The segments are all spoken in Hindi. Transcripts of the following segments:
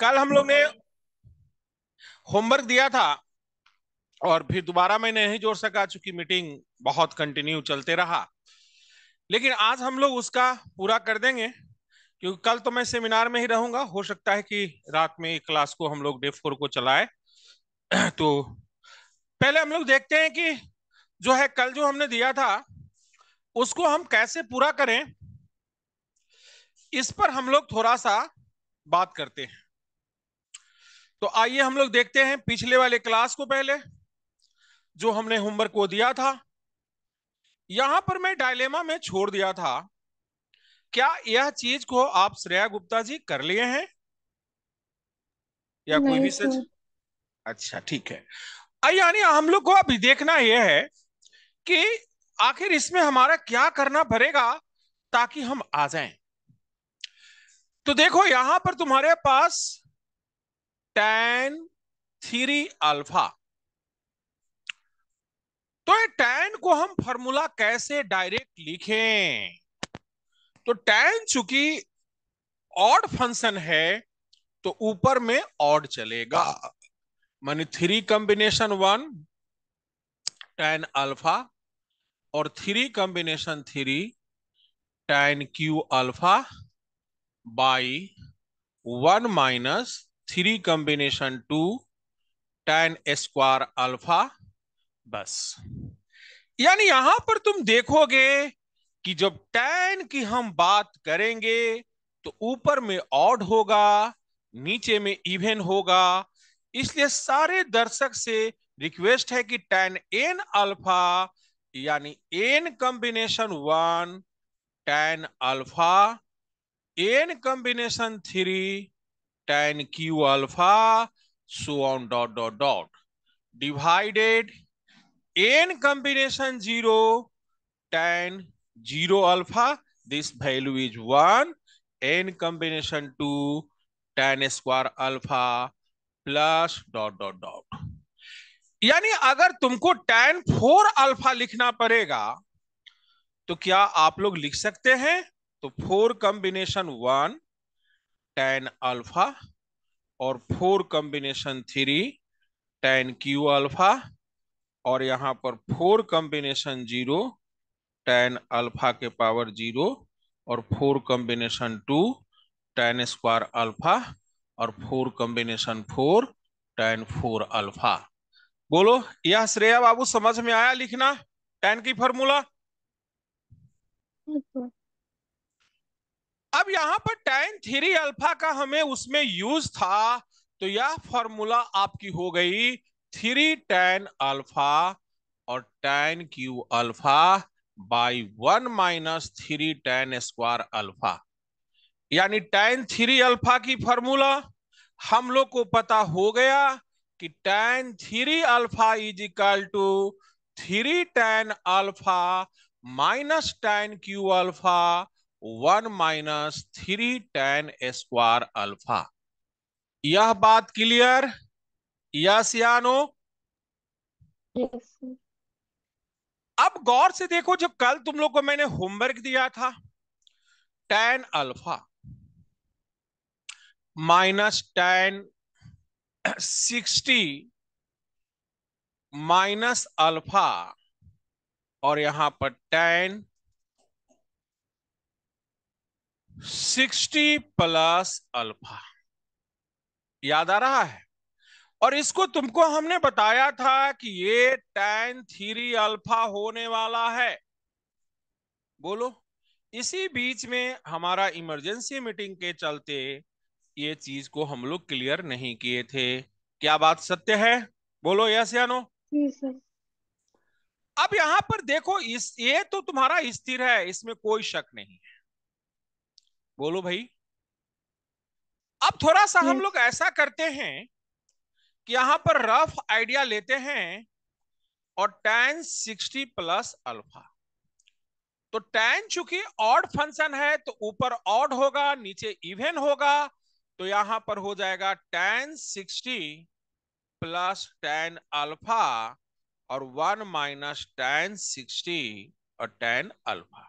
कल हम लोग ने होमवर्क दिया था और फिर दोबारा मैं नहीं जोड़ सका चूंकि मीटिंग बहुत कंटिन्यू चलते रहा लेकिन आज हम लोग उसका पूरा कर देंगे क्योंकि कल तो मैं सेमिनार में ही रहूंगा हो सकता है कि रात में एक क्लास को हम लोग डे फोर को चलाए तो पहले हम लोग देखते हैं कि जो है कल जो हमने दिया था उसको हम कैसे पूरा करें इस पर हम लोग थोड़ा सा बात करते हैं तो आइए हम लोग देखते हैं पिछले वाले क्लास को पहले जो हमने होमवर्क को दिया था यहां पर मैं डायलेमा में छोड़ दिया था क्या यह चीज को आप श्रेया गुप्ता जी कर लिए हैं या कोई भी सच अच्छा ठीक है यानी हम लोग को अभी देखना यह है कि आखिर इसमें हमारा क्या करना पड़ेगा ताकि हम आ जाएं तो देखो यहां पर तुम्हारे पास tan थ्री अल्फा तो ये tan को हम फॉर्मूला कैसे डायरेक्ट लिखें तो tan चूंकि ऑड फंक्शन है तो ऊपर में ऑड चलेगा माने three combination one tan alpha और three combination three tan cube alpha by one minus three combination two tan square alpha बस यानी यहां पर तुम देखोगे कि जब टेन की हम बात करेंगे तो ऊपर में ऑड होगा नीचे में इवेन होगा इसलिए सारे दर्शक से रिक्वेस्ट है कि टेन एन अल्फा यानी N combination one tan alpha N combination three tan q alpha, so on dot dot dot. Divided n combination zero tan zero alpha, this value is 1. n combination 2 tan square alpha plus dot dot dot. यानी अगर तुमको tan फोर अल्फा लिखना पड़ेगा तो क्या आप लोग लिख सकते हैं तो four combination one tan alpha और four combination three tan cube alpha और यहाँ पर four combination zero tan alpha के पावर जीरो और four combination two tan square alpha और four combination four tan four alpha बोलो यह श्रेया बाबू समझ में आया लिखना टेन की फॉर्मूला अब यहां पर टेन थ्री अल्फा का हमें उसमें यूज था तो यह फॉर्मूला आपकी हो गई थ्री टेन अल्फा और tan cube alpha by one minus three tan square alpha यानी टेन थ्री अल्फा की फॉर्मूला हम लोग को पता हो गया कि tan three alpha is equal to three tan alpha minus tan cube alpha one minus three tan square alpha यह बात क्लियर यस या अब गौर से देखो जब कल तुम लोग को मैंने होमवर्क दिया था tan alpha minus tan sixty minus alpha और यहां पर टेन सिक्सटी प्लस अल्फा याद आ रहा है और इसको तुमको हमने बताया था कि ये टेन थ्री अल्फा होने वाला है बोलो इसी बीच में हमारा इमरजेंसी मीटिंग के चलते ये चीज को हम लोग क्लियर नहीं किए थे क्या बात सत्य है बोलो यस या नो अब यहां पर देखो इस ये तो तुम्हारा स्थिर है इसमें कोई शक नहीं है बोलो भाई अब थोड़ा सा हम लोग ऐसा करते हैं कि यहां पर रफ आइडिया लेते हैं और टेन सिक्सटी प्लस अल्फा तो टेन चूंकि ऑड फंक्शन है तो ऊपर ऑड होगा नीचे इवन होगा तो यहां पर हो जाएगा tan sixty plus tan alpha और वन माइनस टेन सिक्सटी और टेन अल्फा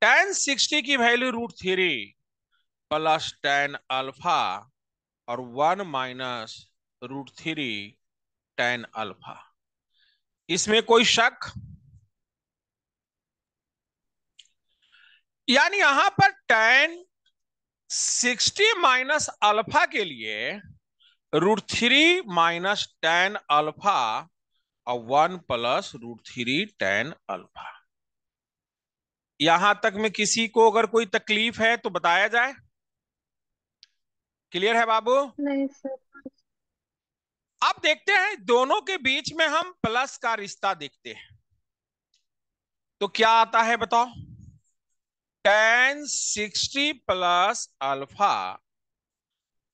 टेन सिक्सटी की value root three plus tan alpha और one minus root three tan alpha इसमें कोई शक यानी यहां पर टेन सिक्सटी माइनस अल्फा के लिए root three minus tan alpha और one plus root three tan alpha यहां तक में किसी को अगर कोई तकलीफ है तो बताया जाए क्लियर है बाबू नहीं सर अब देखते हैं दोनों के बीच में हम प्लस का रिश्ता देखते हैं तो क्या आता है बताओ टेन सिक्सटी प्लस अल्फा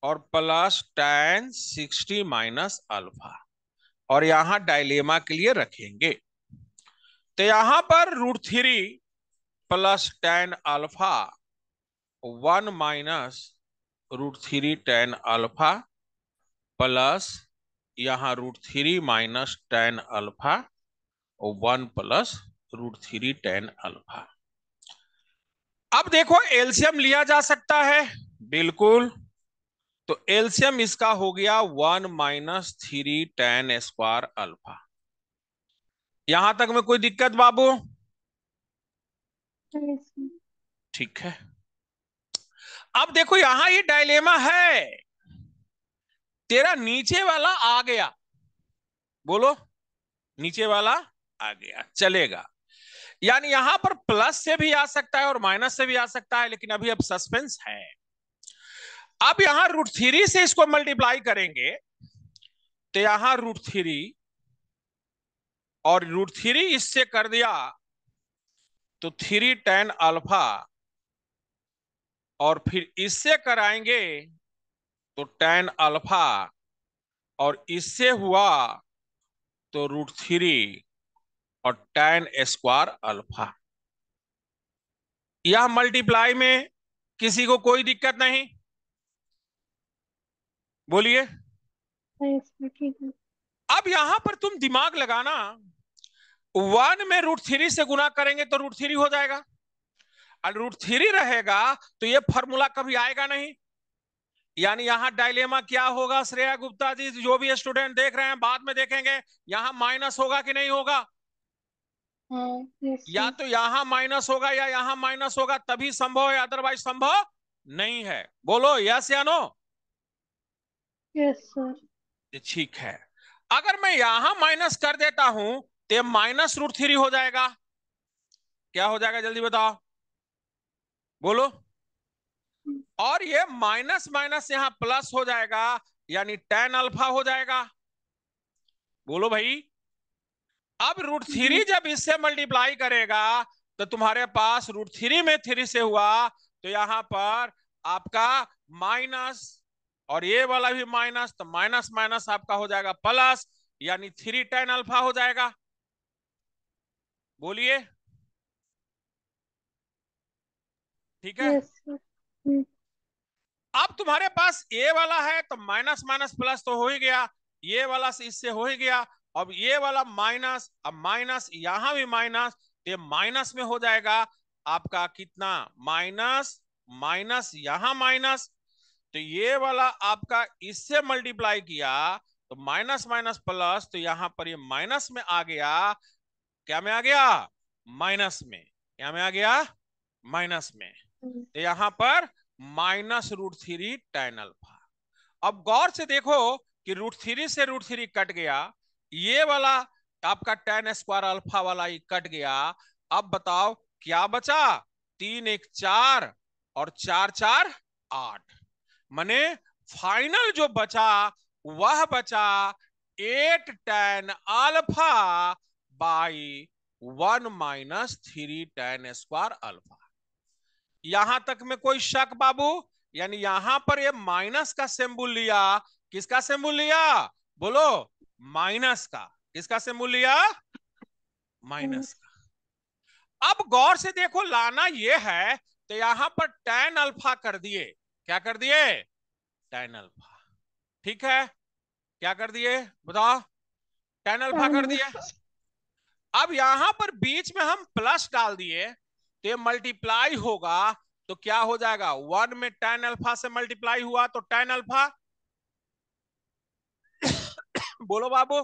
और plus tan sixty minus alpha और यहां डायलेमा के लिए रखेंगे तो यहां पर root three plus tan alpha one minus root three tan alpha plus यहाँ root three minus tan alpha one plus root three tan alpha अब देखो एल्सियम लिया जा सकता है बिल्कुल तो एल्सियम इसका हो गया one minus three tan square alpha यहां तक में कोई दिक्कत बाबू ठीक है अब देखो यहां ये डायलेमा है तेरा नीचे वाला आ गया बोलो नीचे वाला आ गया चलेगा यानी यहां पर प्लस से भी आ सकता है और माइनस से भी आ सकता है लेकिन अभी अब सस्पेंस है अब यहां रूट थ्री से इसको मल्टीप्लाई करेंगे तो यहां रूट थ्री और रूट थ्री इससे कर दिया तो थ्री टेन अल्फा और फिर इससे कराएंगे तो टेन अल्फा और इससे हुआ तो रूट थ्री और टेन स्क्वायर अल्फा यह मल्टीप्लाई में किसी को कोई दिक्कत नहीं बोलिए अब यहां पर तुम दिमाग लगाना वन में रूट थ्री से गुना करेंगे तो रूट थ्री हो जाएगा और रूट थ्री रहेगा तो ये फॉर्मूला कभी आएगा नहीं यानी यहाँ डायलेमा क्या होगा श्रेया गुप्ता जी जो भी स्टूडेंट देख रहे हैं बाद में देखेंगे यहाँ माइनस होगा कि नहीं होगा हाँ, या तो यहाँ माइनस होगा या यहाँ माइनस होगा तभी संभव है अदरवाइज संभव नहीं है बोलो यस या नो यस सर ठीक है अगर मैं यहाँ माइनस कर देता हूं तो माइनस रूट थ्री हो जाएगा क्या हो जाएगा जल्दी बताओ बोलो और ये माइनस माइनस यहां प्लस हो जाएगा यानी टेन अल्फा हो जाएगा बोलो भाई अब रूट थ्री हम्म। जब इससे मल्टीप्लाई करेगा तो तुम्हारे पास रूट थ्री में थ्री से हुआ तो यहां पर आपका माइनस और ये वाला भी माइनस तो माइनस माइनस आपका हो जाएगा प्लस यानी थ्री टेन अल्फा हो जाएगा बोलिए ठीक है yes, hmm. अब तुम्हारे पास ए वाला है तो माइनस माइनस प्लस तो हो ही गया ये वाला से इससे हो ही गया अब तो ये वाला माइनस अब माइनस यहां भी माइनस ये माइनस में हो जाएगा आपका कितना माइनस माइनस यहां माइनस तो ये वाला आपका इससे मल्टीप्लाई किया तो माइनस माइनस प्लस तो यहां पर ये माइनस में आ गया क्या में आ गया माइनस में क्या में आ गया माइनस में हम्म। तो यहां पर minus root three tan alpha अब गौर से देखो कि रूट थ्री से रूट थ्री कट गया ये वाला आपका टेन स्क्वायर अल्फा वाला ही कट गया अब बताओ क्या बचा तीन एक चार और चार चार आठ माने फाइनल जो बचा वह बचा eight tan alpha by one minus three tan square alpha यहां तक में कोई शक बाबू यानी यहां पर ये माइनस का सिंबल लिया किसका सिंबल लिया बोलो माइनस का किसका सिंबल लिया माइनस का अब गौर से देखो लाना ये है तो यहां पर टेन अल्फा कर दिए क्या कर दिए टेन अल्फा ठीक है क्या कर दिए बताओ टेन अल्फा कर दिया अब यहां पर बीच में हम प्लस डाल दिए तो ये मल्टीप्लाई होगा तो क्या हो जाएगा वन में टेन अल्फा से मल्टीप्लाई हुआ तो टेन अल्फा बोलो बाबू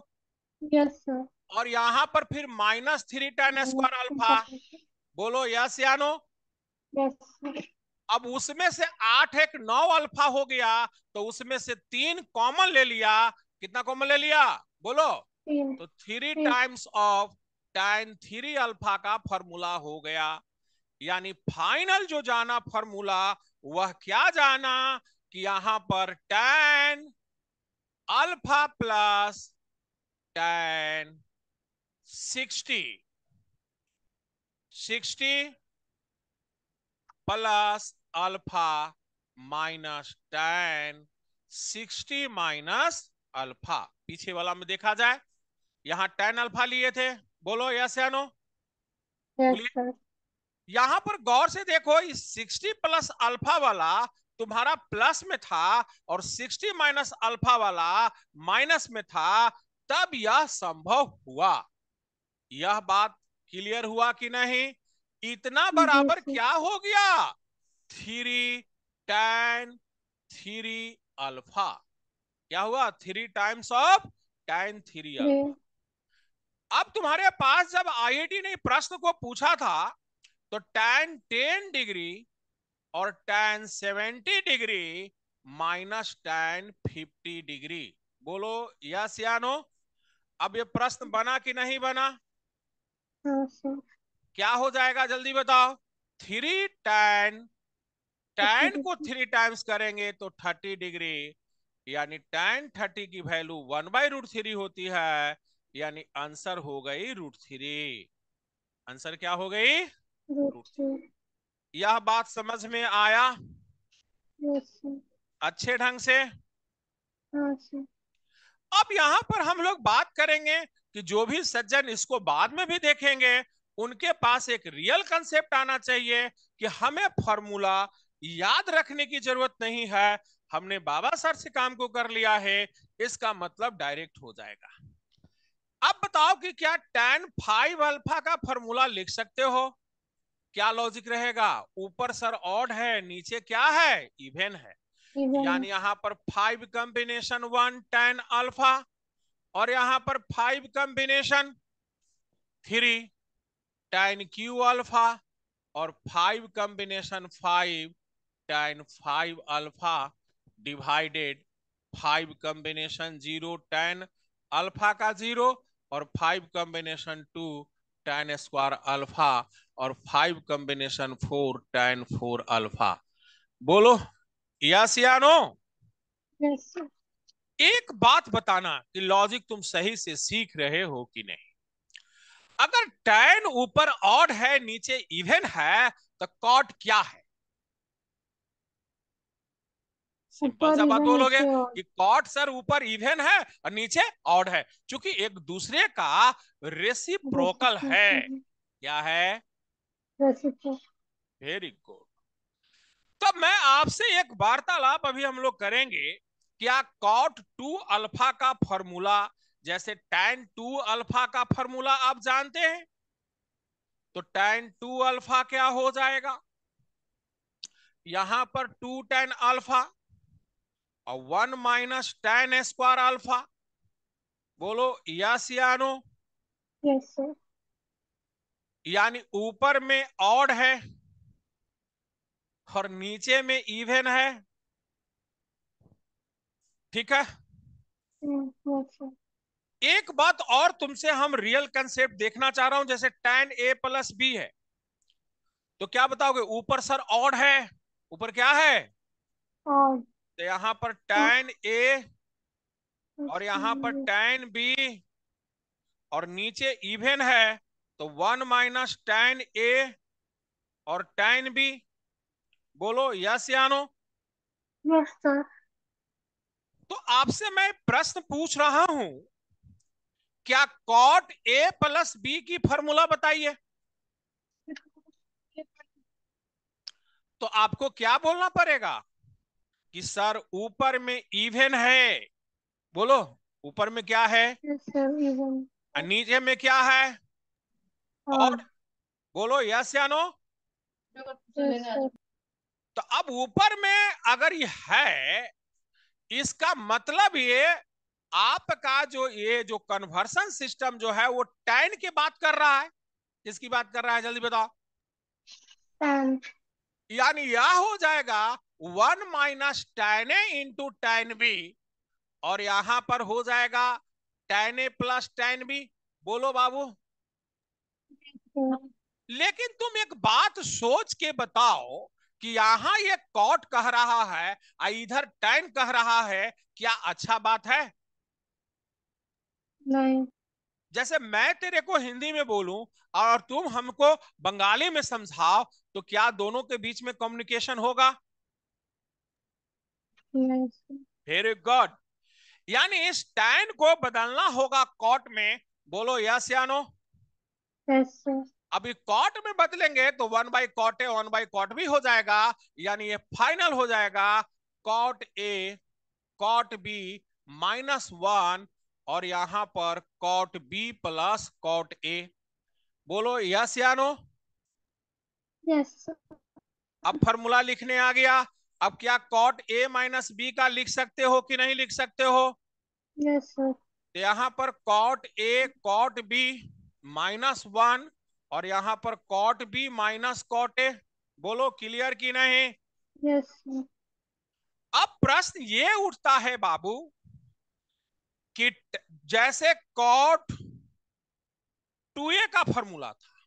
यस सर और यहाँ पर फिर minus three tan square alpha बोलो यस या नो अब उसमें से आठ एक नौ अल्फा हो गया तो उसमें से तीन कॉमन ले लिया कितना कॉमन ले लिया बोलो तो three times of tan three alpha का फॉर्मूला हो गया यानी फाइनल जो जाना फॉर्मूला वह क्या जाना कि यहां पर tan alpha plus tan sixty sixty plus alpha minus tan sixty minus alpha पीछे वाला में देखा जाए यहां टेन अल्फा लिए थे बोलो यस या नो यहां पर गौर से देखो इस 60 प्लस अल्फा वाला तुम्हारा प्लस में था और 60 माइनस अल्फा वाला माइनस में था तब यह संभव हुआ यह बात क्लियर हुआ कि नहीं इतना बराबर क्या हो गया थ्री टेन थ्री अल्फा क्या हुआ three times of tan three alpha अब तुम्हारे पास जब आईआईटी ने प्रश्न को पूछा था तो टेन टेन डिग्री और tan seventy degree minus tan fifty degree बोलो यस या नो अब ये प्रश्न बना कि नहीं बना क्या हो जाएगा जल्दी बताओ थ्री टेन टेन को थ्री टाइम्स करेंगे तो थर्टी डिग्री यानी टेन थर्टी की value one by root three होती है यानी आंसर हो गई रूट थ्री आंसर क्या हो गई रूट थ्री यह बात समझ में आया अच्छे ढंग से हाँ, अब यहाँ पर हम लोग बात करेंगे कि जो भी सज्जन इसको बाद में भी देखेंगे उनके पास एक रियल कंसेप्ट आना चाहिए कि हमें फॉर्मूला याद रखने की जरूरत नहीं है हमने बाबा सर से काम को कर लिया है इसका मतलब डायरेक्ट हो जाएगा अब बताओ कि क्या टेन फाइव अल्फा का फॉर्मूला लिख सकते हो क्या लॉजिक रहेगा ऊपर सर ऑड है नीचे क्या है इवेन है यानी यहाँ पर five combination one tan alpha और यहाँ पर five combination three tan cube alpha और five combination five tan five alpha divided five combination zero tan alpha का जीरो और five combination two tan square alpha और five combination four tan four alpha बोलो यस या नो yes, एक बात बताना कि लॉजिक तुम सही से सीख रहे हो कि नहीं अगर टेन ऊपर ऑड है नीचे इवन है तो कॉट क्या है सिंपल सा बात बोलोगे कि कॉट सर ऊपर इवन है और नीचे ऑड है क्योंकि एक दूसरे का रेसिप्रोकल है क्या है वेरी गुड तो मैं आपसे एक वार्तालाप अभी हम लोग करेंगे क्या कॉट टू अल्फा का फॉर्मूला जैसे टैन टू अल्फा का फॉर्मूला आप जानते हैं तो टैन टू अल्फा क्या हो जाएगा यहां पर टू टैन अल्फा और one minus tan square alpha बोलो यस या नो यस यानी ऊपर में ऑड है और नीचे में इवेन है ठीक है hmm, एक बात और तुमसे हम रियल कंसेप्ट देखना चाह रहा हूं जैसे टेन ए प्लस बी है तो क्या बताओगे ऊपर सर ऑड है ऊपर क्या है तो यहाँ पर टैन हाँ। ए और यहाँ पर टैन बी और नीचे इवेन है तो वन माइनस टैन ए और टैन बी बोलो यस या नो यस सर तो आपसे मैं प्रश्न पूछ रहा हूं क्या कॉट ए प्लस बी की फॉर्मूला बताइए तो आपको क्या बोलना पड़ेगा कि सर ऊपर में इवन है बोलो ऊपर में क्या है और नीचे में क्या है हाँ। और बोलो यस या नो तो अब ऊपर में अगर ये है इसका मतलब ये आपका जो ये जो कन्वर्सन सिस्टम जो है वो टेन की बात कर रहा है किसकी बात कर रहा है जल्दी बताओ यानी यह हो जाएगा one minus tan A into tan B और यहां पर हो जाएगा tan A plus tan B बोलो बाबू लेकिन तुम एक बात सोच के बताओ कि यहां ये कॉट कह रहा है और इधर टेन कह रहा है क्या अच्छा बात है नहीं जैसे मैं तेरे को हिंदी में बोलूं और तुम हमको बंगाली में समझाओ तो क्या दोनों के बीच में कम्युनिकेशन होगा वेरी गुड यानी स्टैंड को बदलना होगा कॉट में बोलो यस या नो यस अभी कॉट में बदलेंगे तो one by cot A one by cot भी हो जाएगा यानी ये फाइनल हो जाएगा cot A cot B minus one और यहां पर cot B plus cot A बोलो यस या नो यस अब फॉर्मूला लिखने आ गया अब क्या कॉट ए माइनस बी का लिख सकते हो कि नहीं लिख सकते हो यस yes, तो यहाँ पर cot A cot B minus one और यहाँ पर cot B minus cot A बोलो क्लियर की नहीं yes, अब प्रश्न ये उठता है बाबू कि जैसे कॉट टू ए का फॉर्मूला था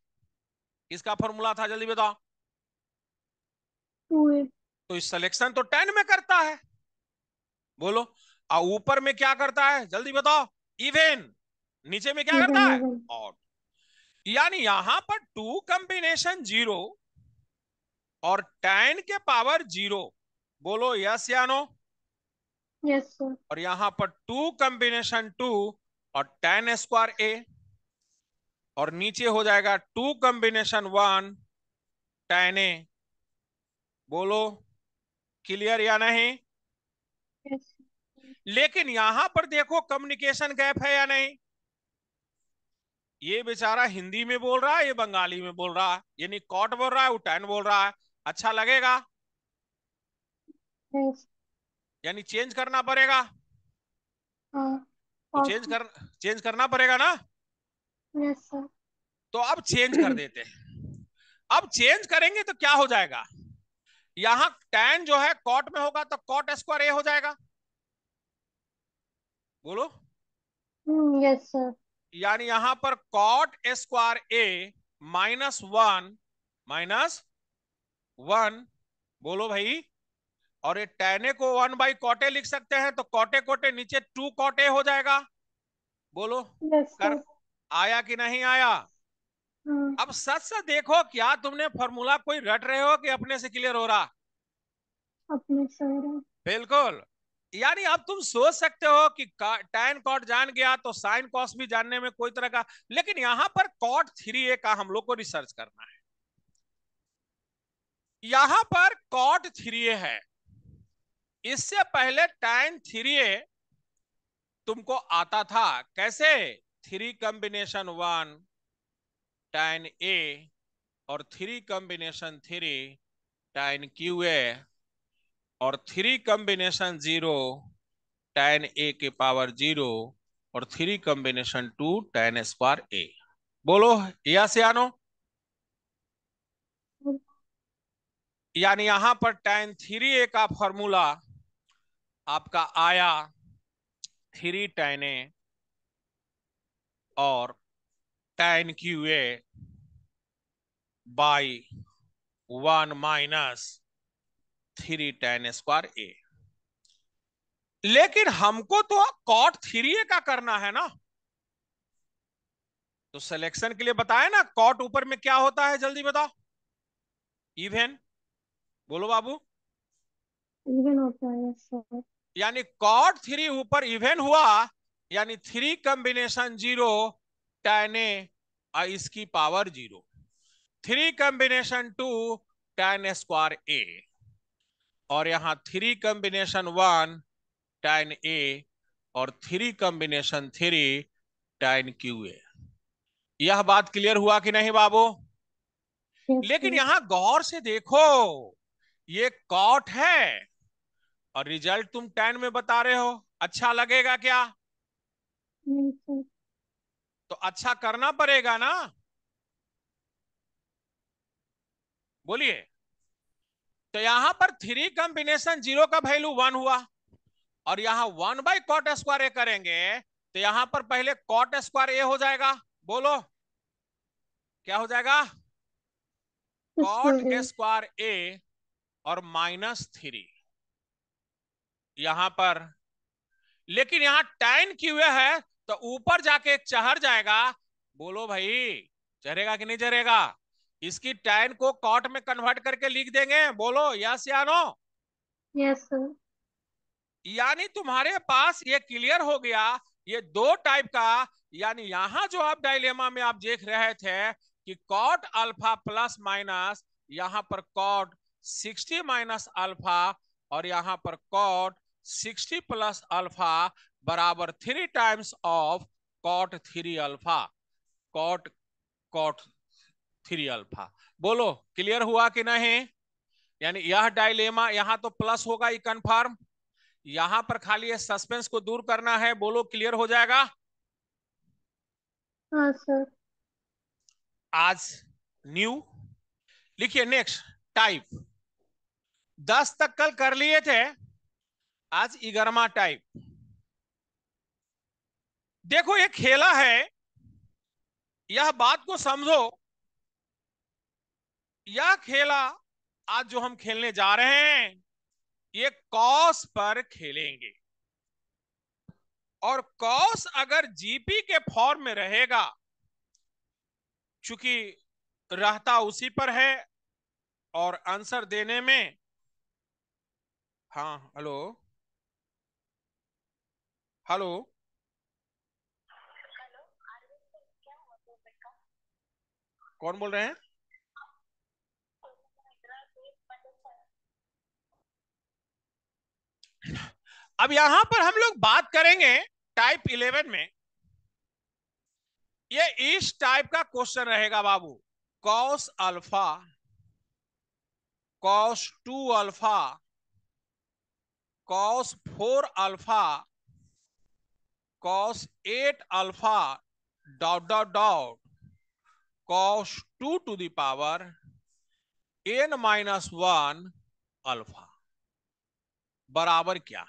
किसका फॉर्मूला था जल्दी बताओ टू ए तो इस सिलेक्शन तो टेन में करता है बोलो और ऊपर में क्या करता है जल्दी बताओ इवेन नीचे में क्या करता है ऑड यानी यहां पर टू कंबिनेशन जीरो और टेन के पावर जीरो बोलो यस या नो यस सर और यहां पर टू कंबिनेशन टू और टेन स्क्वायर ए और नीचे हो जाएगा two combination one tan A बोलो क्लियर या नहीं yes. लेकिन यहां पर देखो कम्युनिकेशन गैप है या नहीं ये बेचारा हिंदी में बोल रहा है ये बंगाली में बोल रहा है यानी कॉट बोल रहा है उटैन बोल रहा है अच्छा लगेगा yes. यानी चेंज करना पड़ेगा uh, तो चेंज कर चेंज करना पड़ेगा ना yes, तो अब चेंज कर देते हैं अब चेंज करेंगे तो क्या हो जाएगा यहां टेन जो है कॉट में होगा तो कॉट स्क्वायर ए हो जाएगा बोलो यस hmm, सर यानी यहां पर cot square A minus one minus one बोलो भाई और ये टैने को वन बाई कॉटे लिख सकते हैं तो कॉटे कोटे नीचे टू कॉटे हो जाएगा बोलो yes, कर आया कि नहीं आया हाँ। अब सच से देखो क्या तुमने फॉर्मूला कोई रट रहे हो कि अपने से क्लियर हो रहा अपने से हो रहा बिल्कुल यानी अब तुम सोच सकते हो कि टैन कॉट जान गया तो साइन कॉस भी जानने में कोई तरह का लेकिन यहाँ पर कॉट थ्री ए का हम लोग को रिसर्च करना है यहां पर कॉट थ्री ए है इससे पहले टैन थ्री ए तुमको आता था कैसे three combination one tan A और three combination three tan cube A और three combination zero tan A के पावर जीरो और three combination two tan square A बोलो या से आनो यानी यहां पर टाइन थ्री ए का फॉर्मूला आपका आया थ्री टाइन ए और tan QA by 1 minus three tan square A लेकिन हमको तो कॉट थ्री ए का करना है ना तो सिलेक्शन के लिए बताए ना कॉट ऊपर में क्या होता है जल्दी बताओ इवेन बोलो बाबू इवेन होता है यानी कॉट थ्री ऊपर इवेन हुआ यानी three combination zero tan A और इसकी power zero three combination two tan square A और यहां three combination one tan A और three combination three tan cube A यह बात क्लियर हुआ कि नहीं बाबू लेकिन यहां गौर से देखो ये कॉट है और रिजल्ट तुम टेन में बता रहे हो अच्छा लगेगा क्या तो अच्छा करना पड़ेगा ना बोलिए तो यहां पर थ्री कॉम्बिनेशन जीरो का वैल्यू वन हुआ और यहां one by cot square A करेंगे तो यहां पर पहले कॉट स्क्वायर ए हो जाएगा बोलो क्या हो जाएगा कॉट स्क्वायर ए और माइनस थ्री यहां पर लेकिन यहां टेन क्यू है तो ऊपर जाके चहर जाएगा बोलो भाई चढ़ेगा कि नहीं चढ़ेगा इसकी टैन को कॉट में कन्वर्ट करके लिख देंगे बोलो यस या नो यस यानी तुम्हारे पास ये क्लियर हो गया ये दो टाइप का यानी यहाँ जो आप डायलेमा में आप देख रहे थे कि कॉट अल्फा प्लस माइनस यहाँ पर कॉट सिक्सटी माइनस अल्फा और यहाँ पर कॉट सिक्सटी प्लस अल्फा बराबर three times of cot three alpha cot cot three alpha बोलो क्लियर हुआ कि नहीं यानी यह डायलेमा यहां तो प्लस होगा ये कंफर्म यहां पर खाली सस्पेंस को दूर करना है बोलो क्लियर हो जाएगा सर हाँ, आज न्यू लिखिए नेक्स्ट टाइप दस तक कल कर लिए थे आज इगरमा टाइप देखो ये खेला है यह बात को समझो यह खेला आज जो हम खेलने जा रहे हैं ये कॉस पर खेलेंगे और कॉस अगर जीपी के फॉर्म में रहेगा चूंकि रहता उसी पर है और आंसर देने में हाँ हेलो हेलो कौन बोल रहे हैं अब यहां पर हम लोग बात करेंगे टाइप इलेवन में ये इस टाइप का क्वेश्चन रहेगा बाबू cos alpha cos two alpha cos four alpha cos eight alpha dot dot dot cos 2 to the power n minus one alpha बराबर क्या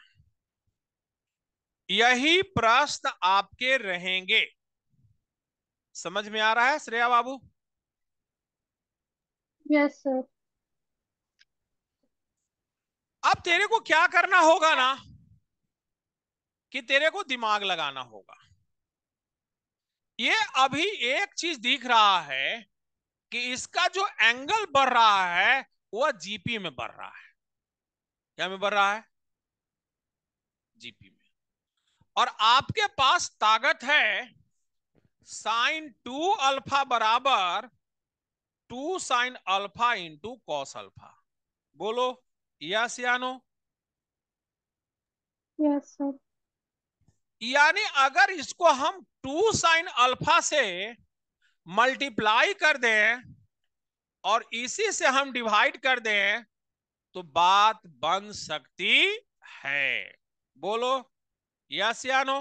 यही प्रश्न आपके रहेंगे समझ में आ रहा है श्रेया बाबू यस सर अब तेरे को क्या करना होगा ना कि तेरे को दिमाग लगाना होगा ये अभी एक चीज दिख रहा है कि इसका जो एंगल बढ़ रहा है वह जीपी में बढ़ रहा है क्या में बढ़ रहा है जीपी में और आपके पास ताकत है साइन टू अल्फा बराबर two sine alpha into cos alpha बोलो यस या नो यस सर यानी अगर इसको हम टू साइन अल्फा से मल्टीप्लाई कर दें और इसी से हम डिवाइड कर दें तो बात बन सकती है बोलो यस या नो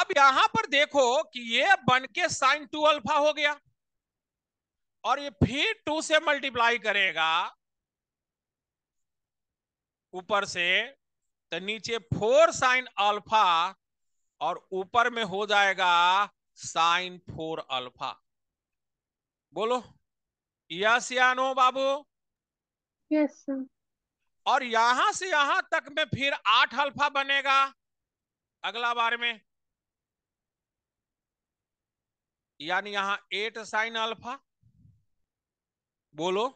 अब यहां पर देखो कि ये बन के साइन टू अल्फा हो गया और ये फिर टू से मल्टीप्लाई करेगा ऊपर से तो नीचे फोर साइन अल्फा और ऊपर में हो जाएगा साइन फोर अल्फा बोलो यस या नो बाबू यस yes, और यहां से यहां तक में फिर आठ अल्फा बनेगा अगला बार में यानी यहां एट साइन अल्फा बोलो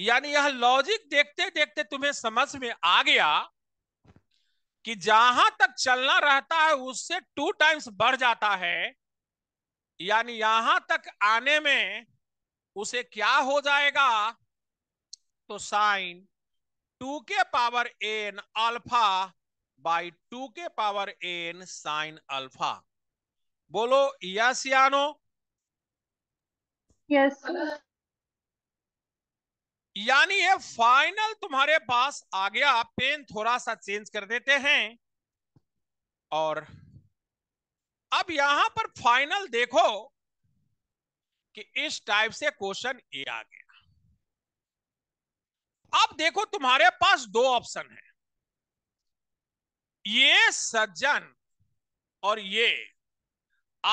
यानी यह लॉजिक देखते देखते तुम्हें समझ में आ गया कि जहां तक चलना रहता है उससे टू टाइम्स बढ़ जाता है यानी यहां तक आने में उसे क्या हो जाएगा तो साइन टू के power N alpha by two के पावर एन साइन अल्फा बोलो यस यानो यस yes. यानी ये फाइनल तुम्हारे पास आ गया पेन थोड़ा सा चेंज कर देते हैं और अब यहां पर फाइनल देखो कि इस टाइप से क्वेश्चन ए आ गया अब देखो तुम्हारे पास दो ऑप्शन है ये सज्जन और ये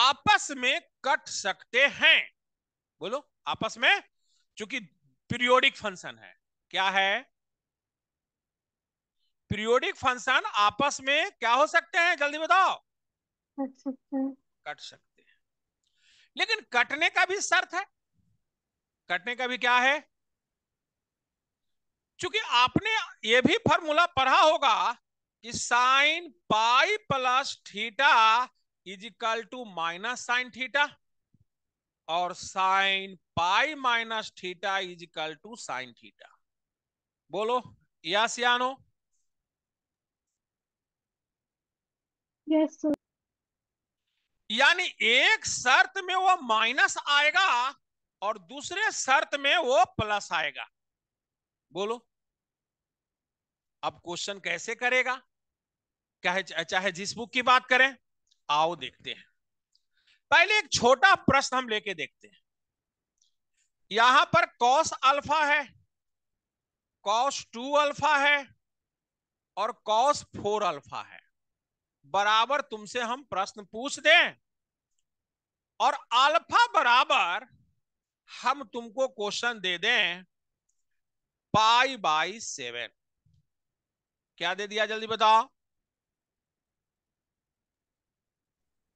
आपस में कट सकते हैं बोलो आपस में क्योंकि पीरियोडिक फंक्शन है क्या है पीरियोडिक फंक्शन आपस में क्या हो सकते हैं जल्दी बताओ कट सकते हैं लेकिन कटने का भी शर्त है कटने का भी क्या है क्योंकि आपने ये भी फॉर्मूला पढ़ा होगा कि sine pi plus theta is equal to minus sine theta और sine pi minus theta is equal to sine theta बोलो या सियानो यस यानी एक शर्त में वो माइनस आएगा और दूसरे शर्त में वो प्लस आएगा बोलो अब क्वेश्चन कैसे करेगा क्या चाहे जिस बुक की बात करें आओ देखते हैं पहले एक छोटा प्रश्न हम लेके देखते हैं यहां पर कॉस अल्फा है कॉस टू अल्फा है और कॉस फोर अल्फा है बराबर तुमसे हम प्रश्न पूछ दें और अल्फा बराबर हम तुमको क्वेश्चन दे दें पाई बाई सेवन क्या दे दिया जल्दी बताओ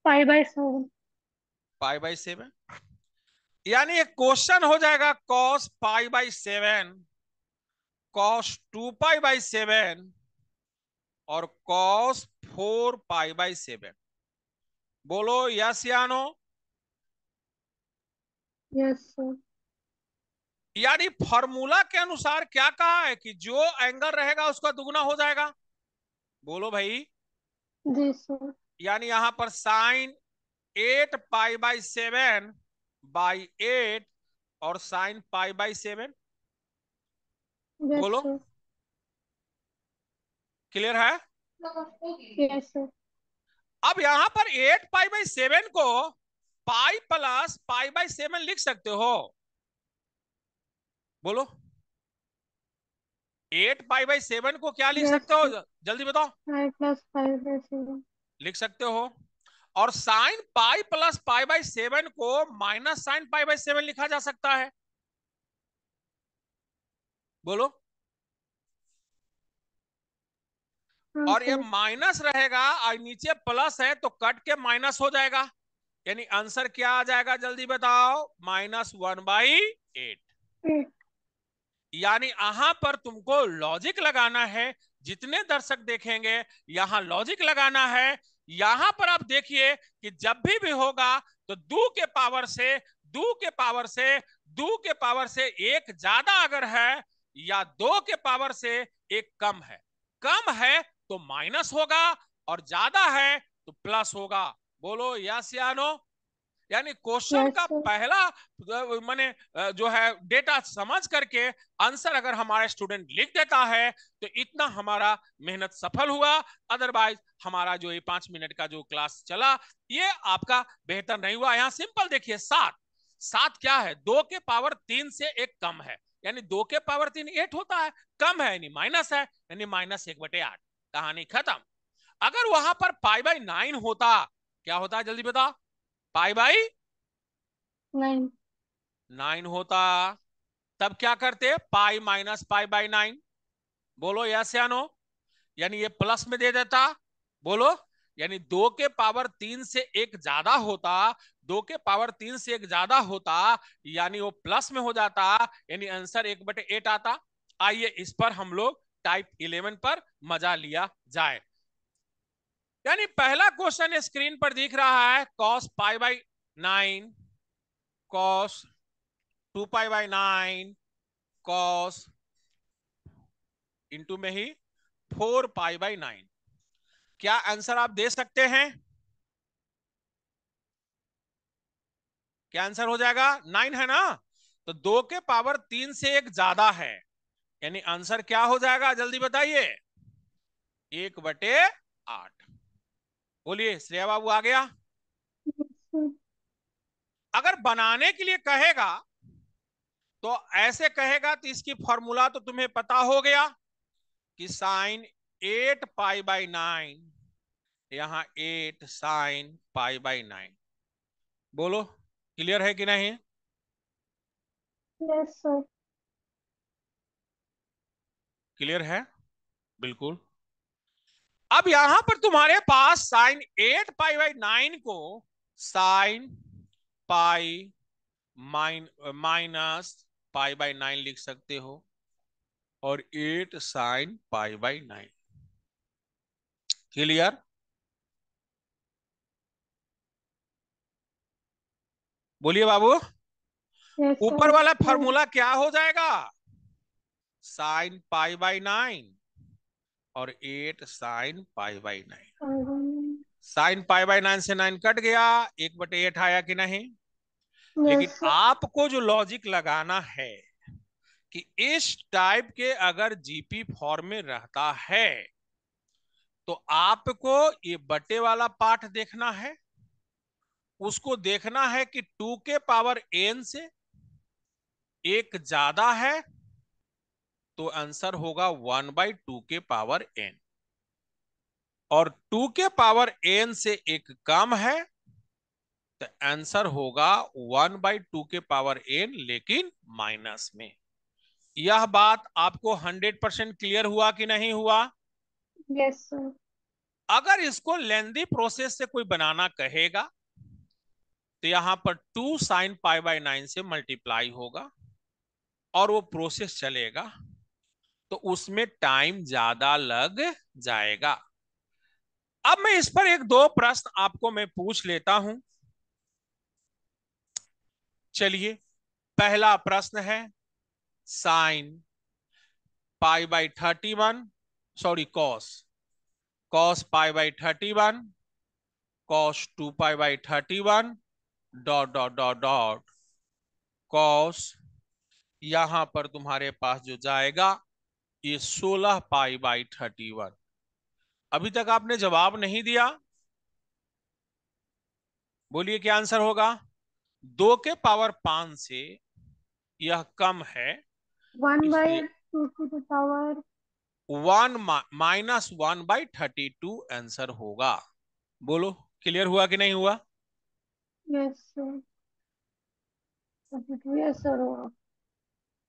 pi by seven pi by seven यानी एक क्वेश्चन हो जाएगा cos pi by seven cos two pi by seven और cos four pi by seven बोलो यस या नो यस यानी फॉर्मूला के अनुसार क्या कहा है कि जो एंगल रहेगा उसका दुगुना हो जाएगा बोलो भाई जी सर यानी यहाँ पर sine eight pi by seven by eight और साइन पाई बाई सेवन बोलो क्लियर है yes, अब यहां पर एट पाई बाई सेवन को pi plus pi by seven लिख सकते हो बोलो एट पाई बाई सेवन को क्या लिख yes, सकते हो जल्दी बताओ प्लस पाई बाई सेवन लिख सकते हो और sine pi plus pi by seven को minus sine pi by seven लिखा जा सकता है बोलो हाँ, और ये माइनस रहेगा और नीचे प्लस है तो कट के माइनस हो जाएगा यानी आंसर क्या आ जाएगा जल्दी बताओ माइनस वन बाई एट यानी यहां पर तुमको लॉजिक लगाना है जितने दर्शक देखेंगे यहां लॉजिक लगाना है यहां पर आप देखिए कि जब भी भी होगा तो दू के पावर से दू के पावर से दू के पावर से एक ज्यादा अगर है या दो के पावर से एक कम है कम है तो माइनस होगा और ज्यादा है तो प्लस होगा बोलो यस या नो यानी क्वेश्चन का पहला माने जो है डेटा समझ करके आंसर अगर हमारा स्टूडेंट लिख देता है तो इतना हमारा मेहनत सफल हुआ अदरवाइज हमारा जो ये पांच मिनट का जो क्लास चला ये आपका बेहतर नहीं हुआ यहाँ सिंपल देखिए सात सात क्या है दो के पावर तीन से एक कम है यानी दो के पावर तीन एट होता है कम है यानी माइनस है यानी माइनस एक बटे आठ कहानी खत्म अगर वहां पर पाई बाई नाइन होता क्या होता है जल्दी बताओ पाई बाई नाइन नाइन होता तब क्या करते pi minus pi by nine बोलो यस या नो यानी ये प्लस में दे देता बोलो यानी दो के पावर तीन से एक ज्यादा होता दो के पावर तीन से एक ज्यादा होता यानी वो प्लस में हो जाता यानी आंसर एक बटे एट आता आइए इस पर हम लोग टाइप इलेवन पर मजा लिया जाए यानी पहला क्वेश्चन स्क्रीन पर दिख रहा है cos pi by nine cos two pi by nine cos into में ही फोर पाई बाई नाइन क्या आंसर आप दे सकते हैं क्या आंसर हो जाएगा नाइन है ना तो दो के पावर तीन से एक ज्यादा है यानी आंसर क्या हो जाएगा जल्दी बताइए एक बटे आठ बोलिए श्रेया बाबू आ गया अगर बनाने के लिए कहेगा तो ऐसे कहेगा तो इसकी फॉर्मूला तो तुम्हें पता हो गया कि sine eight pi by nine यहां eight sine pi by nine बोलो क्लियर है कि नहीं यस सर क्लियर है बिल्कुल अब यहां पर तुम्हारे पास sine eight pi by nine को sine pi min minus pi by nine लिख सकते हो और eight sine pi by nine clear बोलिए बाबू ऊपर वाला फॉर्मूला क्या हो जाएगा साइन पाई बाई नाइन और eight sine pi by nine sine pi by nine से नाइन कट गया एक बटे एट आया कि नहीं लेकिन आपको जो लॉजिक लगाना है कि इस टाइप के अगर जीपी फॉर्म में रहता है तो आपको ये बटे वाला पार्ट देखना है उसको देखना है कि टू के पावर एन से एक ज्यादा है तो आंसर होगा वन बाई टू के पावर एन और टू के पावर एन से एक कम है तो आंसर होगा वन बाई टू के पावर एन लेकिन माइनस में यह बात आपको हंड्रेड परसेंट क्लियर हुआ कि नहीं हुआ yes, sir. अगर इसको लेंदी प्रोसेस से कोई बनाना कहेगा तो यहां पर two sine pi by nine से मल्टीप्लाई होगा और वो प्रोसेस चलेगा तो उसमें टाइम ज्यादा लग जाएगा अब मैं इस पर एक दो प्रश्न आपको मैं पूछ लेता हूं चलिए पहला प्रश्न है sine pi by thirty one sorry cos cos pi by thirty one cos two pi by thirty one dot dot dot dot cos यहां पर तुम्हारे पास जो जाएगा ये 16 पाई बाई वन अभी तक आपने जवाब नहीं दिया बोलिए क्या आंसर होगा दो के पावर पांच से यह कम है one power one minus one by thirty two answer होगा बोलो क्लियर हुआ कि नहीं हुआ यस सर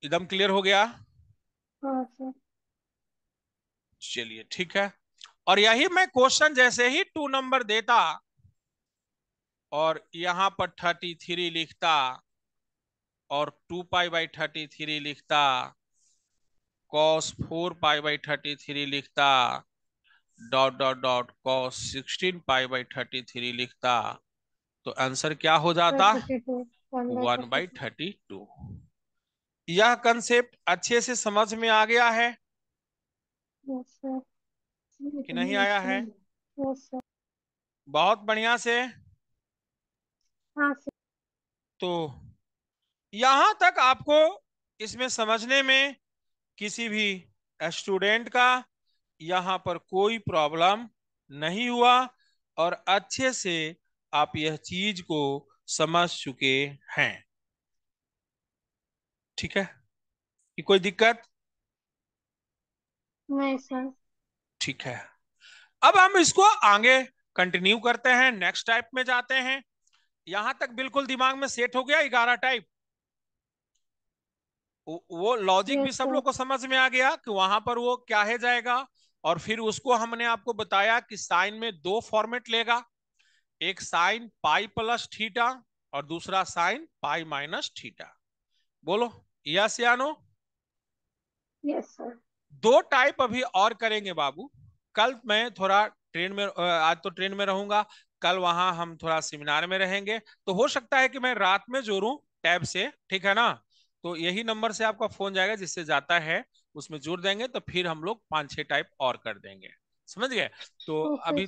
एकदम क्लियर हो गया हाँ सर चलिए ठीक है और यही मैं क्वेश्चन जैसे ही टू नंबर देता और यहां पर थर्टी थ्री लिखता और two pi by thirty three लिखता cos four pi by thirty three लिखता dot dot dot cos sixteen pi by thirty three लिखता तो आंसर क्या हो जाता वन बाई थर्टी टू यह कंसेप्ट अच्छे से समझ में आ गया है कि नहीं आया है बहुत बढ़िया से हाँ, तो यहां तक आपको इसमें समझने में किसी भी स्टूडेंट का यहां पर कोई प्रॉब्लम नहीं हुआ और अच्छे से आप यह चीज को समझ चुके हैं ठीक है कि कोई दिक्कत नहीं सर ठीक है अब हम इसको आगे कंटिन्यू करते हैं नेक्स्ट टाइप में जाते हैं यहां तक बिल्कुल दिमाग में सेट हो गया ग्यारह टाइप वो लॉजिक भी सब लोग को समझ में आ गया कि वहां पर वो क्या है जाएगा और फिर उसको हमने आपको बताया कि साइन में दो फॉर्मेट लेगा एक साइन पाई प्लस थीटा और दूसरा साइन पाई माइनस थीटा बोलो यस यानो यस सर दो टाइप अभी और करेंगे बाबू कल मैं थोड़ा ट्रेन में आज तो ट्रेन में रहूंगा कल वहां हम थोड़ा सेमिनार में रहेंगे तो हो सकता है कि मैं रात में जोड़ू टैब से ठीक है ना तो यही नंबर से आपका फोन जाएगा जिससे जाता है उसमें जोड़ देंगे तो फिर हम लोग पांच छह टाइप और कर देंगे समझ गए तो अभी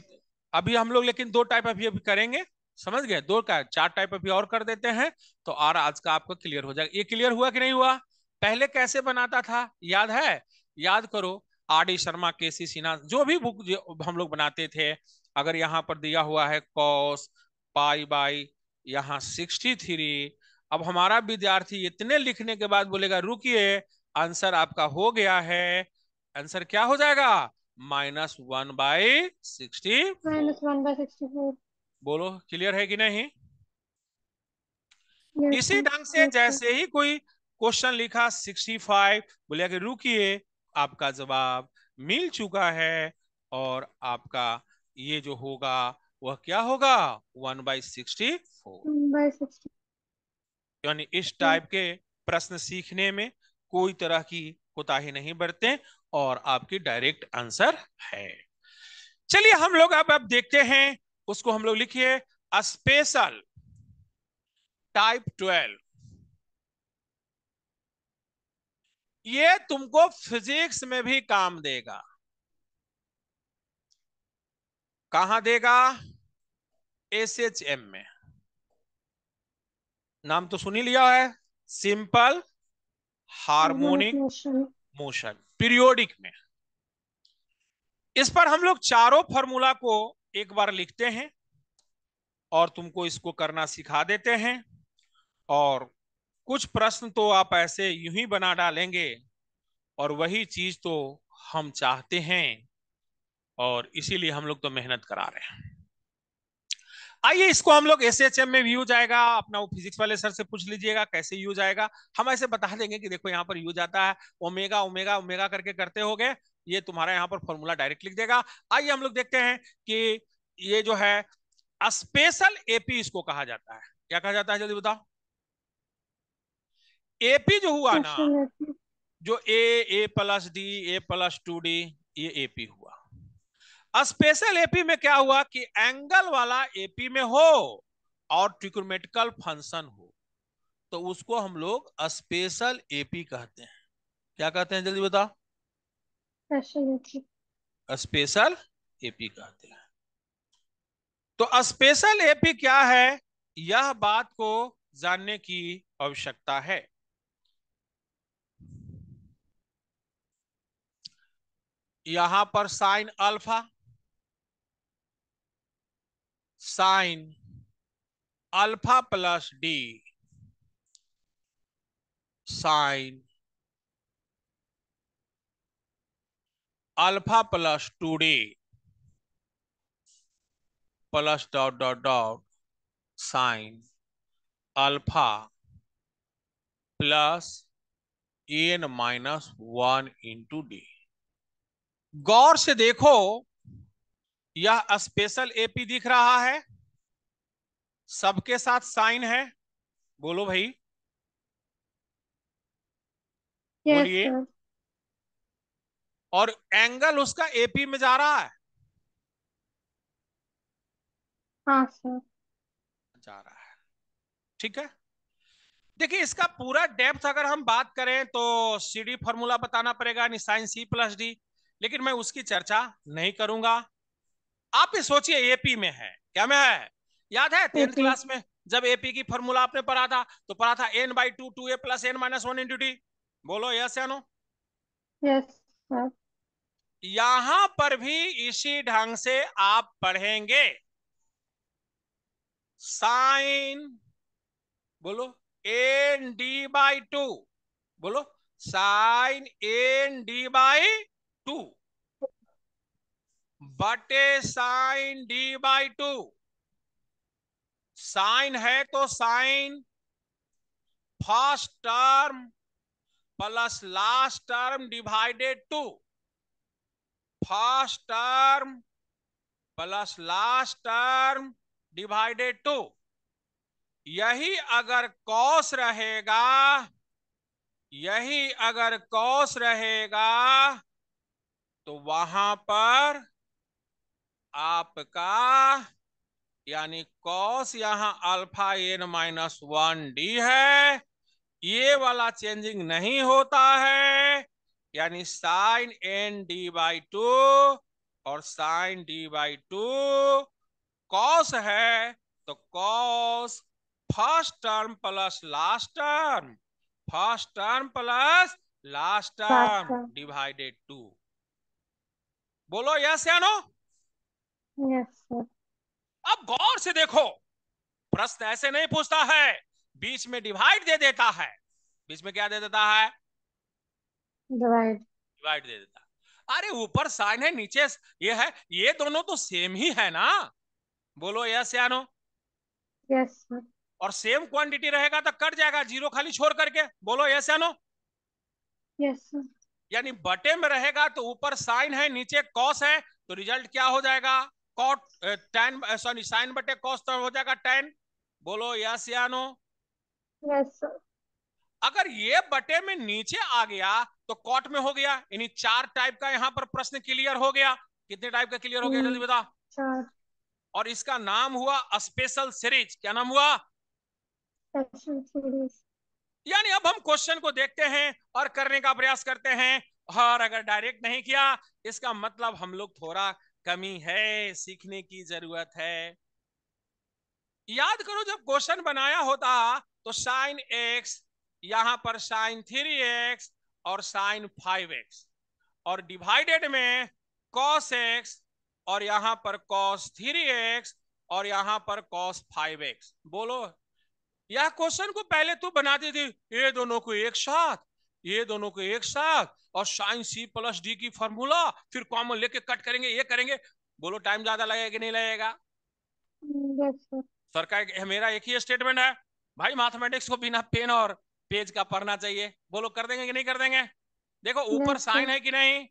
अभी हम लोग लेकिन दो टाइप अभी अभी करेंगे समझ गए दो का चार टाइप अभी और कर देते हैं तो और आज का आपको क्लियर हो जाएगा ये क्लियर हुआ कि नहीं हुआ पहले कैसे बनाता था याद है याद करो आर डी शर्मा के सी सिन्हा जो भी बुक जो हम लोग बनाते थे अगर यहाँ पर दिया हुआ है कॉस पाई बाई यहाँ सिक्सटी थ्री अब हमारा विद्यार्थी इतने लिखने के बाद बोलेगा रुकिए आंसर आपका हो गया है आंसर क्या हो जाएगा minus one by sixty minus one by sixty four बोलो क्लियर है कि नहीं इसी ढंग से जैसे ही कोई क्वेश्चन लिखा फाइव बोलिया कि रुकिए आपका जवाब मिल चुका है और आपका ये जो होगा वह क्या होगा वन बाई सिक्सटी फोर यानी इस टाइप के प्रश्न सीखने में कोई तरह की कोताही नहीं बरते और आपकी डायरेक्ट आंसर है चलिए हम लोग अब अब देखते हैं उसको हम लोग लिखिए स्पेशल टाइप ट्वेल्व ये तुमको फिजिक्स में भी काम देगा कहा देगा एस एच एम में नाम तो सुनी लिया है सिंपल हार्मोनिक मोशन पीरियोडिक में इस पर हम लोग चारों फॉर्मूला को एक बार लिखते हैं और तुमको इसको करना सिखा देते हैं और कुछ प्रश्न तो आप ऐसे यूं ही बना डालेंगे और वही चीज तो हम चाहते हैं और इसीलिए हम लोग तो मेहनत करा रहे हैं आइए इसको हम लोग एस एच एम में भी यूज आएगा अपना वो फिजिक्स वाले सर से पूछ लीजिएगा कैसे यूज आएगा हम ऐसे बता देंगे कि देखो यहाँ पर यूज आता है ओमेगा ओमेगा ओमेगा करके करते हो गए ये तुम्हारा यहाँ पर फॉर्मूला डायरेक्ट लिख देगा आइए हम लोग देखते हैं कि ये जो है स्पेशल एपी इसको कहा जाता है क्या कहा जाता है जल्दी बताओ एपी जो हुआ ना अच्छा, जो A A plus D A plus two D ये एपी हुआ स्पेशल एपी में क्या हुआ कि एंगल वाला एपी में हो और ट्रिकोमेटिकल फंक्शन हो तो उसको हम लोग स्पेशल एपी कहते हैं क्या कहते हैं जल्दी बताओ स्पेशल एपी कहते हैं तो स्पेशल एपी क्या है यह बात को जानने की आवश्यकता है यहां पर sine alpha sine alpha plus D sine alpha plus two D plus dot dot dot sine alpha plus N minus one into D गौर से देखो यह स्पेशल एपी दिख रहा है सबके साथ साइन है बोलो भाई yes, बोलिए और एंगल उसका एपी में जा रहा है हाँ सर जा रहा है ठीक है देखिए इसका पूरा डेप्थ अगर हम बात करें तो सी डी फॉर्मूला बताना पड़ेगा यानी साइन सी प्लस डी लेकिन मैं उसकी चर्चा नहीं करूंगा आप ये सोचिए एपी में है क्या में है याद है टेंथ क्लास में जब एपी की फॉर्मूला आपने पढ़ा था तो पढ़ा था N by two two A plus N minus one into T बोलो यस एनो यस यहां पर भी इसी ढंग से आप पढ़ेंगे साइन बोलो एन डी बाई टू बोलो sine N D by two बटे sine D by two sine है तो sine first term plus last term divided two first term plus last term divided two यही अगर कॉस रहेगा यही अगर कॉस रहेगा तो वहां पर आपका यानी कॉस यहां alpha N minus one D है ये वाला चेंजिंग नहीं होता है यानी sine N D by two और sine D by two cos है तो cos first term plus last term first term plus last term divided two बोलो यस या नो यस अब गौर से देखो प्रश्न ऐसे नहीं पूछता है बीच में डिवाइड दे देता है बीच में क्या दे देता है डिवाइड डिवाइड दे देता अरे ऊपर साइन है नीचे ये है ये दोनों तो सेम ही है ना बोलो यस या नो यस और सेम क्वांटिटी रहेगा तो कट जाएगा जीरो खाली छोड़ करके बोलो यस या नो यस यानी बटे में रहेगा तो ऊपर साइन है नीचे कॉस है तो रिजल्ट क्या हो जाएगा कॉट टेन सॉरी साइन बटे कॉस तो हो जाएगा टेन बोलो यस या नो यस अगर ये बटे में नीचे आ गया तो कॉट में हो गया यानी चार टाइप का यहाँ पर प्रश्न क्लियर हो गया कितने टाइप का क्लियर हो गया जल्दी हम्म, बता और इसका नाम हुआ स्पेशल सीरीज क्या नाम हुआ यानी अब हम क्वेश्चन को देखते हैं और करने का प्रयास करते हैं और अगर डायरेक्ट नहीं किया इसका मतलब हम लोग थोड़ा कमी है सीखने की जरूरत है याद करो जब क्वेश्चन बनाया होता तो साइन एक्स यहां पर साइन थ्री एक्स और साइन फाइव एक्स और डिवाइडेड में कॉस एक्स और यहां पर कॉस थ्री एक्स और यहां पर कॉस फाइव एक्स बोलो यह क्वेश्चन को पहले तू बनाती थी ये दोनों को एक साथ ये दोनों को एक साथ और साइन सी प्लस डी की फॉर्मूला फिर कॉमन लेके कट करेंगे ये करेंगे बोलो टाइम ज्यादा लगेगा कि नहीं लगेगा सर का मेरा एक ही स्टेटमेंट है भाई मैथमेटिक्स को बिना पेन और पेज का पढ़ना चाहिए बोलो कर देंगे कि नहीं कर देंगे देखो ऊपर साइन है कि नहीं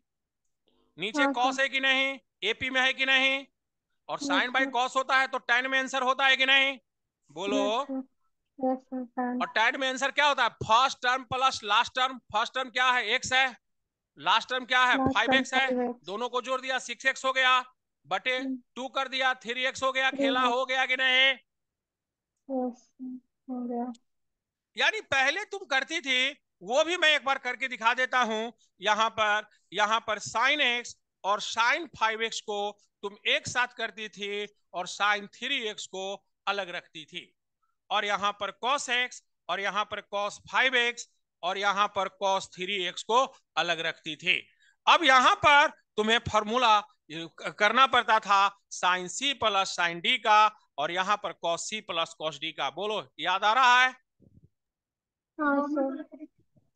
नीचे कॉस हाँ, है कि नहीं एपी में है कि नहीं और साइन बाई कॉस होता है तो टेन में आंसर होता है कि नहीं बोलो और टैड में आंसर क्या होता है first term plus last term first term क्या है एक्स है लास्ट टर्म क्या है फाइव एक्स है दोनों को जोड़ दिया सिक्स एक्स हो गया बटे टू hmm. कर दिया थ्री एक्स हो गया खेला हो गया कि नहीं यानी पहले तुम करती थी वो भी मैं एक बार करके दिखा देता हूं यहाँ पर यहाँ पर साइन एक्स और साइन फाइव एक्स को तुम एक साथ करती थी और साइन थ्री एक्स को अलग रखती थी और यहां पर कॉस एक्स और यहां पर कॉस फाइव एक्स और यहां पर कॉस थ्री एक्स को अलग रखती थी अब यहां पर तुम्हें फॉर्मूला करना पड़ता था sine C plus sine D का और यहां पर cos C plus cos D का बोलो याद आ रहा है हाँ,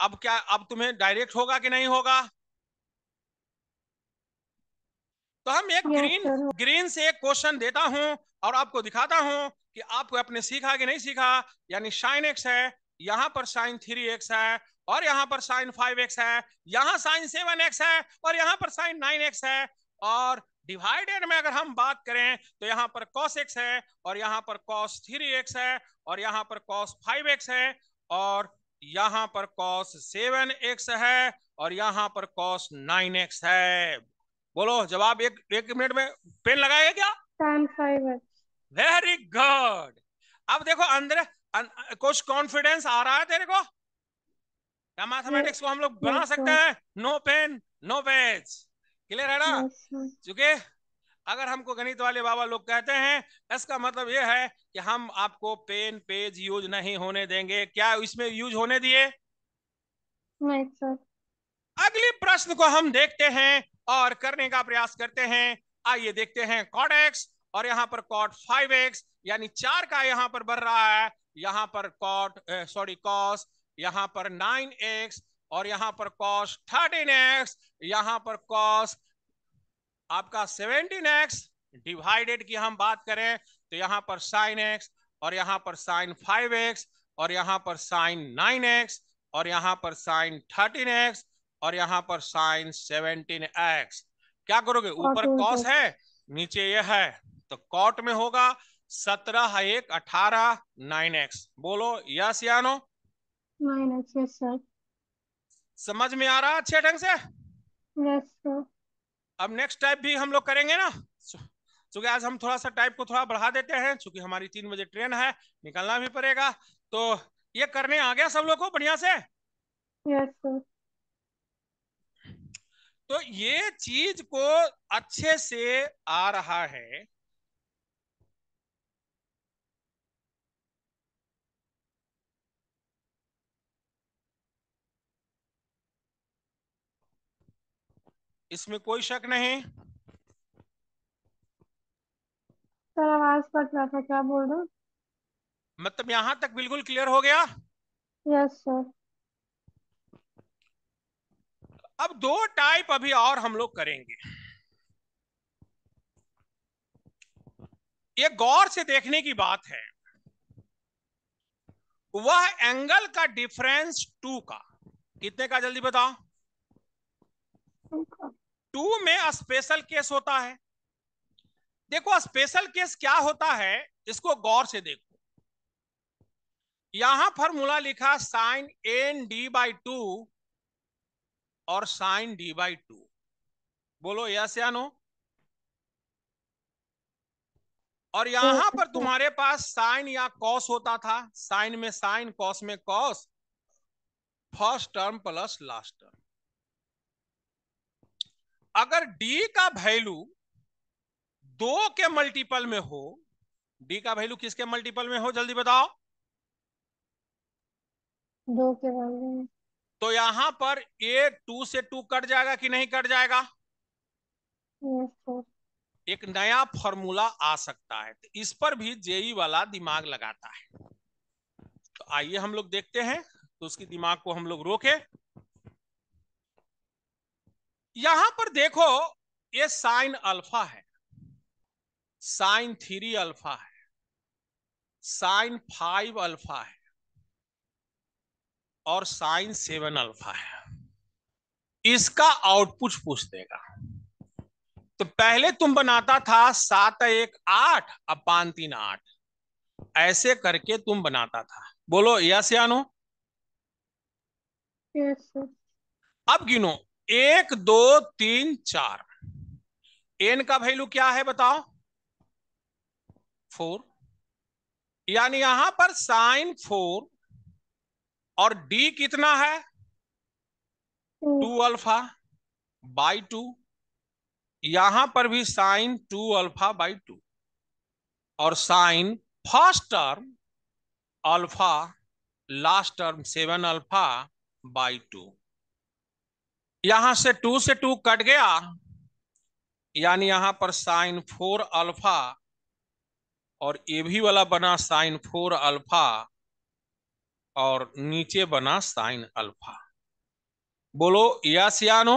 अब क्या अब तुम्हें डायरेक्ट होगा कि नहीं होगा तो हम एक ग्रीन ग्रीन से एक क्वेश्चन देता हूं और आपको दिखाता हूं कि आपको अपने सीखा कि नहीं सीखा यानी साइन एक्स है यहां पर साइन थ्री एक्स है और यहां पर साइन फाइव एक्स है यहां साइन सेवन एक्स है और यहां पर साइन नाइन एक्स है और डिवाइडेड में अगर हम बात करें तो यहाँ पर कॉस एक्स है और यहाँ पर कॉस थ्री एक्स है और यहाँ पर कॉस फाइव एक्स है और यहां पर कॉस सेवन एक्स है और यहां पर कॉस नाइन एक्स है बोलो जवाब एक एक मिनट में पेन लगाएगा क्या वेरी गुड अब देखो अंदर अं, कुछ कॉन्फिडेंस आ रहा है तेरे को क्या मैथमेटिक्स को हम लोग बना सकते हैं no pen no page clear है ना चूंकि अगर हमको गणित वाले बाबा लोग कहते हैं इसका मतलब यह है कि हम आपको पेन पेज यूज नहीं होने देंगे क्या इसमें यूज होने दिए अगले प्रश्न को हम देखते हैं और करने का प्रयास करते हैं आइए देखते हैं कॉट एक्स और यहाँ पर कॉट फाइव एक्स यानी चार का यहाँ पर बढ़ रहा है यहाँ पर कॉट सॉरी कॉस यहाँ पर नाइन एक्स और यहाँ पर कॉस थर्टीन एक्स यहाँ पर कॉस आपका सेवेंटीन एक्स डिवाइडेड की हम बात करें तो यहाँ पर साइन एक्स और यहाँ पर साइन फाइव एक्स और यहाँ पर साइन नाइन एक्स और यहाँ पर साइन थर्टीन एक्स और यहाँ पर साइन सेवनटीन एक्स क्या करोगे ऊपर कॉस है नीचे ये है तो कॉट में होगा सत्रह एक अठारह नाइन एक्स बोलो यस या no nine X yes sir समझ में आ रहा अच्छे ढंग से यस सर अब नेक्स्ट टाइप भी हम लोग करेंगे ना चूंकि आज हम थोड़ा सा टाइप को थोड़ा बढ़ा देते हैं चूंकि हमारी तीन बजे ट्रेन है निकलना भी पड़ेगा तो ये करने आ गया सब लोग को बढ़िया से यस सर तो ये चीज को अच्छे से आ रहा है इसमें कोई शक नहीं सर आवाज कट रहा था क्या बोल रहा मतलब यहां तक बिल्कुल क्लियर हो गया यस yes, सर अब दो टाइप अभी और हम लोग करेंगे ये गौर से देखने की बात है वह एंगल का डिफरेंस टू का कितने का जल्दी बताओ टू में स्पेशल केस होता है देखो स्पेशल केस क्या होता है इसको गौर से देखो यहां फॉर्मूला लिखा sine N D by two और साइन डी बाई टू बोलो यस या नो और यहां पर तुम्हारे पास साइन या कॉस होता था साइन में साइन कॉस में cos first term plus last term अगर डी का वैल्यू दो के मल्टीपल में हो डी का वैल्यू किसके मल्टीपल में हो जल्दी बताओ दो के वैल्यू तो यहां पर ए टू से टू कट जाएगा कि नहीं कट जाएगा एक नया फॉर्मूला आ सकता है तो इस पर भी जेई वाला दिमाग लगाता है तो आइए हम लोग देखते हैं तो उसकी दिमाग को हम लोग रोके यहां पर देखो ये साइन अल्फा है साइन थ्री अल्फा है साइन फाइव अल्फा है और साइन सेवन अल्फा है इसका आउटपुट पूछ देगा तो पहले तुम बनाता था सात एक आठ अब पांच तीन आठ ऐसे करके तुम बनाता था बोलो यस या नो yes, अब गिनो एक दो तीन चार एन का वैल्यू क्या है बताओ फोर यानी यहां पर साइन फोर और डी कितना है hmm. Two alpha by two यहां पर भी sine two alpha by two और sine first term alpha last term seven alpha by two यहां से टू से टू कट गया यानी यहां पर साइन फोर अल्फा और ए भी वाला बना साइन फोर अल्फा और नीचे बना साइन अल्फा बोलो यस या नो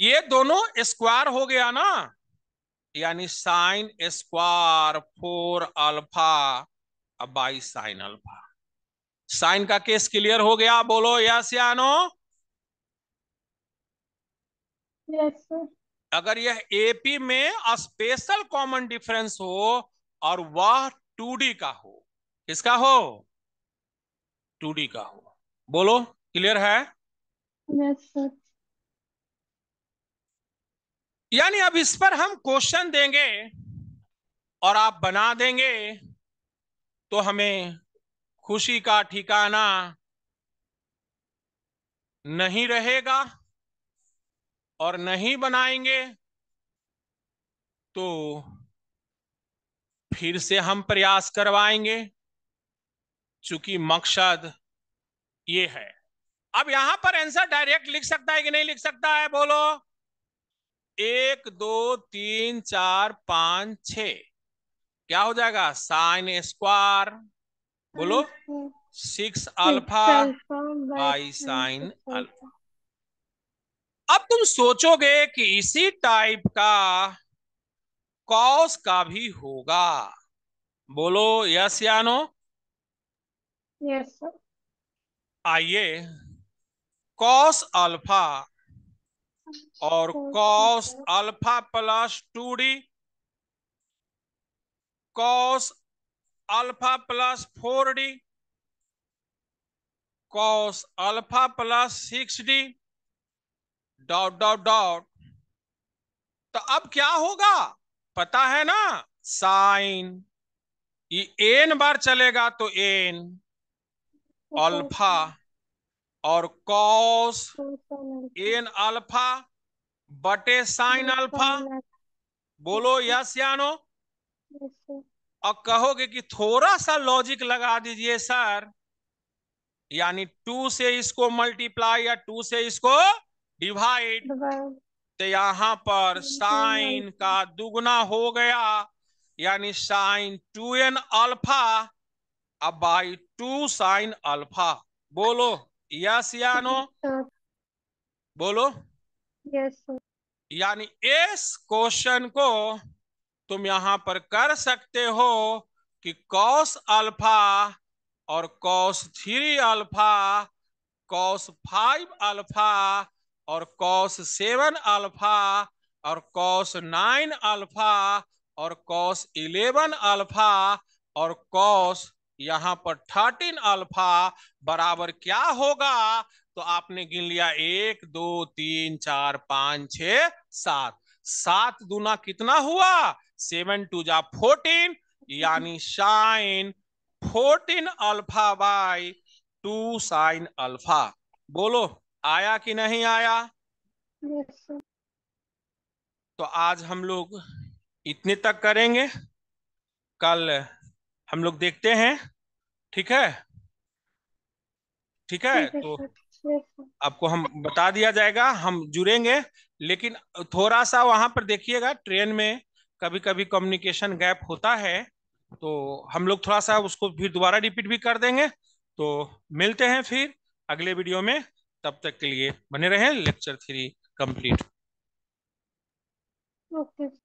ये दोनों स्क्वायर हो गया ना यानी sine square four alpha by sine alpha sine का केस क्लियर हो गया बोलो यस या नो अगर यह एपी में स्पेशल कॉमन डिफरेंस हो और वह टू का हो किसका हो टू डी का हो बोलो क्लियर है yes, यानी अब इस पर हम क्वेश्चन देंगे और आप बना देंगे तो हमें खुशी का ठिकाना नहीं रहेगा और नहीं बनाएंगे तो फिर से हम प्रयास करवाएंगे चूंकि मकसद ये है अब यहां पर आंसर डायरेक्ट लिख सकता है कि नहीं लिख सकता है बोलो एक दो तीन चार पांच छ क्या हो जाएगा साइन स्क्वायर बोलो six alpha by sine alpha अब तुम सोचोगे कि इसी टाइप का कॉस का भी होगा बोलो यस या नो आइए कॉस अल्फा और cos alpha plus two D cos alpha plus four D cos alpha plus six D dot dot dot तो अब क्या होगा पता है ना साइन ये एन बार चलेगा तो एन अल्फा और कॉस एन अल्फा बटे साइन अल्फा बोलो यस या नो और कहोगे कि थोड़ा सा लॉजिक लगा दीजिए सर यानी टू से इसको मल्टीप्लाई या टू से इसको डिवाइड तो यहां पर साइन का दुगना हो गया यानी साइन टू एन अल्फा अब बाई टू साइन अल्फा बोलो यस या नो बोलो यस यानी इस क्वेश्चन को तुम यहां पर कर सकते हो कि कॉस अल्फा और cos three alpha cos five alpha और कॉस सेवन अल्फा और कॉस नाइन अल्फा और कॉस इलेवन अल्फा और कॉस यहां पर थर्टीन अल्फा बराबर क्या होगा तो आपने गिन लिया एक दो तीन चार पांच छ सात सात दूना कितना हुआ सेवन टू जा फोर्टीन यानी sine fourteen alpha by two sine alpha बोलो आया कि नहीं आया तो आज हम लोग इतने तक करेंगे कल हम लोग देखते हैं ठीक है ठीक है तो आपको हम बता दिया जाएगा हम जुड़ेंगे लेकिन थोड़ा सा वहां पर देखिएगा ट्रेन में कभी कभी कम्युनिकेशन गैप होता है तो हम लोग थोड़ा सा उसको फिर दोबारा रिपीट भी कर देंगे तो मिलते हैं फिर अगले वीडियो में तब तक के लिए बने रहें lecture three complete okay okay.